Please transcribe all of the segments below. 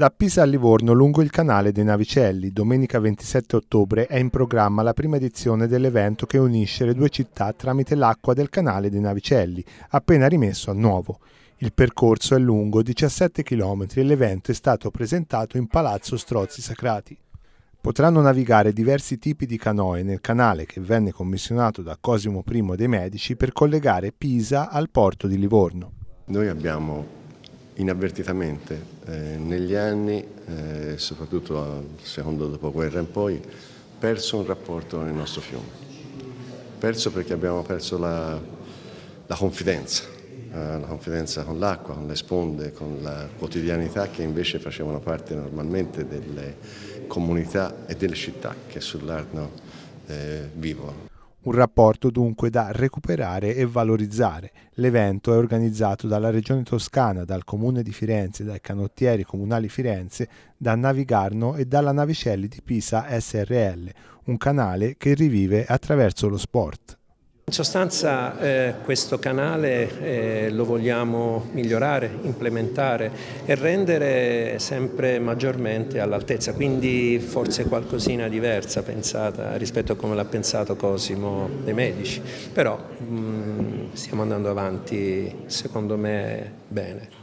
Da Pisa a Livorno lungo il canale dei Navicelli, domenica 27 ottobre è in programma la prima edizione dell'evento che unisce le due città tramite l'acqua del canale dei Navicelli, appena rimesso a nuovo. Il percorso è lungo 17 km e l'evento è stato presentato in Palazzo Strozzi Sacrati. Potranno navigare diversi tipi di canoe nel canale che venne commissionato da Cosimo I dei Medici per collegare Pisa al porto di Livorno. Noi abbiamo inavvertitamente. Eh, negli anni, eh, soprattutto al secondo dopoguerra in poi, perso un rapporto con il nostro fiume. Perso perché abbiamo perso la, la confidenza, eh, la confidenza con l'acqua, con le sponde, con la quotidianità che invece facevano parte normalmente delle comunità e delle città che sull'Arno eh, vivono. Un rapporto dunque da recuperare e valorizzare. L'evento è organizzato dalla Regione Toscana, dal Comune di Firenze, dai canottieri comunali Firenze, da Navigarno e dalla Navicelli di Pisa SRL, un canale che rivive attraverso lo sport. In sostanza eh, questo canale eh, lo vogliamo migliorare, implementare e rendere sempre maggiormente all'altezza, quindi forse qualcosina diversa pensata rispetto a come l'ha pensato Cosimo dei Medici, però mh, mm, stiamo andando avanti secondo me bene.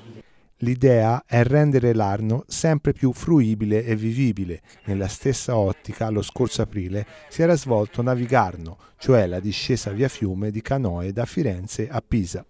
L'idea è rendere l'Arno sempre più fruibile e vivibile. Nella stessa ottica, lo scorso aprile si era svolto Navigarno, cioè la discesa via fiume di canoe da Firenze a Pisa.